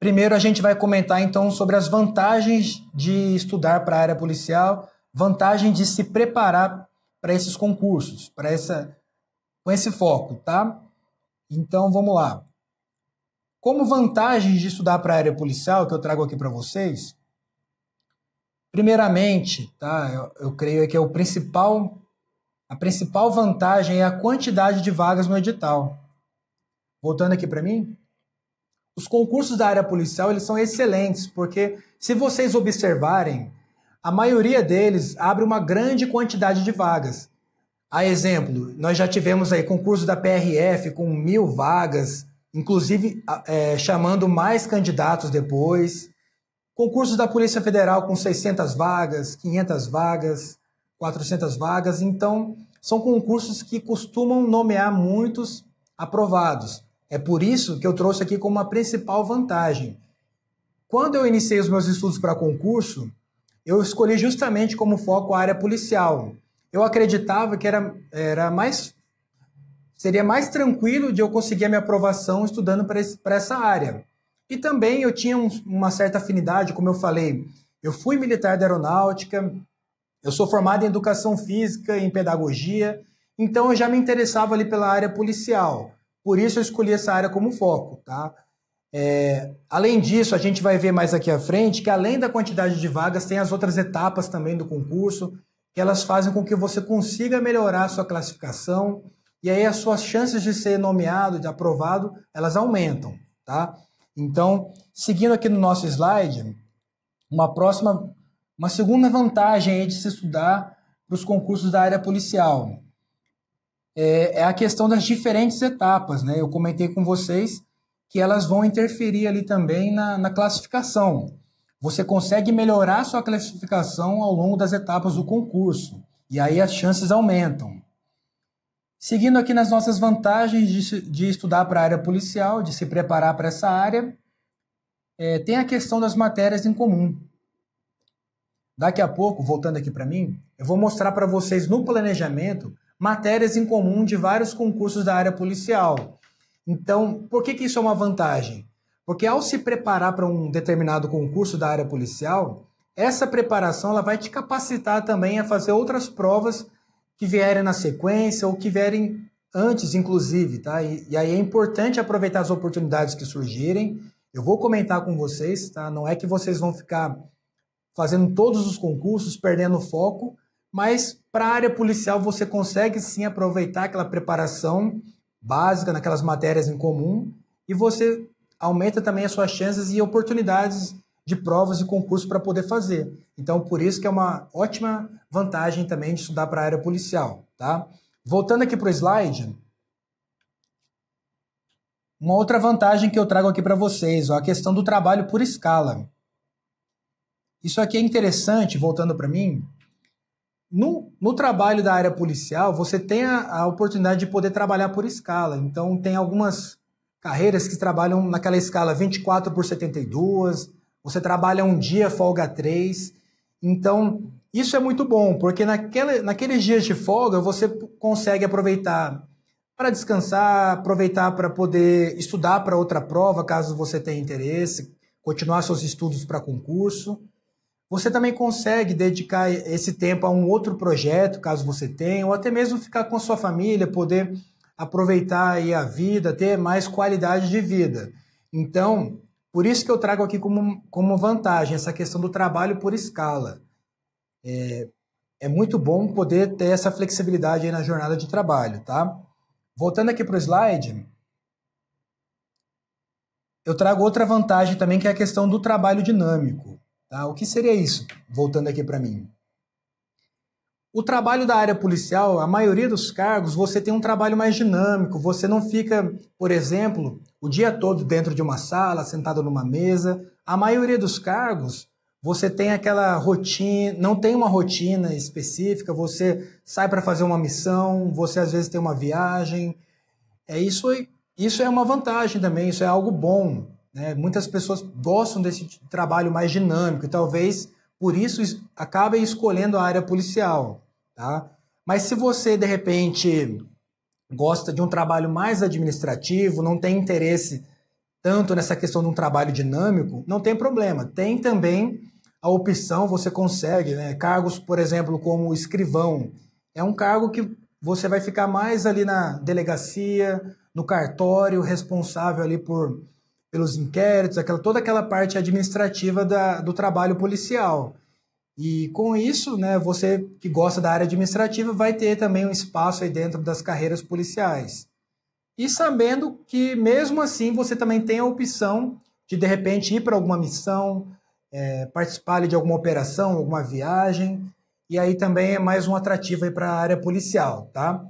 Primeiro, a gente vai comentar então sobre as vantagens de estudar para a área policial, vantagem de se preparar para esses concursos, para essa com esse foco, tá? Então vamos lá. Como vantagens de estudar para a área policial que eu trago aqui para vocês, primeiramente, tá? Eu, eu creio que é o principal, a principal vantagem é a quantidade de vagas no edital. Voltando aqui para mim, os concursos da área policial, eles são excelentes, porque se vocês observarem, a maioria deles abre uma grande quantidade de vagas. A exemplo, nós já tivemos aí concurso da PRF com mil vagas, inclusive é, chamando mais candidatos depois. Concursos da Polícia Federal com 600 vagas, 500 vagas, 400 vagas. Então, são concursos que costumam nomear muitos aprovados. É por isso que eu trouxe aqui como a principal vantagem. Quando eu iniciei os meus estudos para concurso, eu escolhi justamente como foco a área policial. Eu acreditava que era, era mais seria mais tranquilo de eu conseguir a minha aprovação estudando para essa área. E também eu tinha um, uma certa afinidade, como eu falei, eu fui militar da aeronáutica, eu sou formado em educação física, em pedagogia, então eu já me interessava ali pela área policial. Por isso eu escolhi essa área como foco, tá? É, além disso, a gente vai ver mais aqui à frente que além da quantidade de vagas, tem as outras etapas também do concurso, que elas fazem com que você consiga melhorar a sua classificação e aí as suas chances de ser nomeado, de aprovado, elas aumentam, tá? Então, seguindo aqui no nosso slide, uma próxima, uma segunda vantagem aí de se estudar para os concursos da área policial, é, é a questão das diferentes etapas. Né? Eu comentei com vocês que elas vão interferir ali também na, na classificação. Você consegue melhorar sua classificação ao longo das etapas do concurso, e aí as chances aumentam. Seguindo aqui nas nossas vantagens de, de estudar para a área policial, de se preparar para essa área, é, tem a questão das matérias em comum. Daqui a pouco, voltando aqui para mim, eu vou mostrar para vocês no planejamento matérias em comum de vários concursos da área policial. Então, por que, que isso é uma vantagem? Porque ao se preparar para um determinado concurso da área policial, essa preparação ela vai te capacitar também a fazer outras provas que vierem na sequência ou que vierem antes, inclusive, tá? E, e, aí é importante aproveitar as oportunidades que surgirem. Eu vou comentar com vocês, tá? Não é que vocês vão ficar fazendo todos os concursos, perdendo foco, mas para a área policial você consegue sim aproveitar aquela preparação básica naquelas matérias em comum e você aumenta também as suas chances e oportunidades de provas e concursos para poder fazer. Então, por isso que é uma ótima vantagem também de estudar para a área policial, tá? Voltando aqui para o slide, uma outra vantagem que eu trago aqui para vocês, ó, a questão do trabalho por escala. Isso aqui é interessante, voltando para mim, no, no, trabalho da área policial, você tem a, a, oportunidade de poder trabalhar por escala. Então, tem algumas carreiras que trabalham naquela escala 24 por 72, você trabalha um dia, folga três. Então, isso é muito bom, porque naquela, naqueles dias de folga você consegue aproveitar para descansar, aproveitar para poder estudar para outra prova, caso você tenha interesse, continuar seus estudos para concurso. Você também consegue dedicar esse tempo a um outro projeto, caso você tenha, ou até mesmo ficar com sua família, poder aproveitar aí a vida, ter mais qualidade de vida. Então, por isso que eu trago aqui como, como vantagem essa questão do trabalho por escala. É, é muito bom poder ter essa flexibilidade aí na jornada de trabalho, tá? Voltando aqui para o slide, eu trago outra vantagem também, que é a questão do trabalho dinâmico. Tá? O que seria isso? Voltando aqui para mim. O trabalho da área policial, a maioria dos cargos, você tem um trabalho mais dinâmico, você não fica, por exemplo, o dia todo dentro de uma sala, sentado numa mesa. A maioria dos cargos, você tem aquela rotina, não tem uma rotina específica, você sai para fazer uma missão, você às vezes tem uma viagem. É isso, isso é uma vantagem também, isso é algo bom. Né? Muitas pessoas gostam desse trabalho mais dinâmico e talvez por isso acabem escolhendo a área policial. Tá? Mas se você, de repente, gosta de um trabalho mais administrativo, não tem interesse tanto nessa questão de um trabalho dinâmico, não tem problema. Tem também a opção, você consegue, né? Cargos, por exemplo, como escrivão. É um cargo que você vai ficar mais ali na delegacia, no cartório, responsável ali por pelos inquéritos, aquela, toda aquela parte administrativa da, do trabalho policial. E com isso, né, você que gosta da área administrativa vai ter também um espaço aí dentro das carreiras policiais. E sabendo que, mesmo assim, você também tem a opção de, de repente, ir para alguma missão, é, participar de alguma operação, alguma viagem. E aí também é mais um atrativo para a área policial, tá?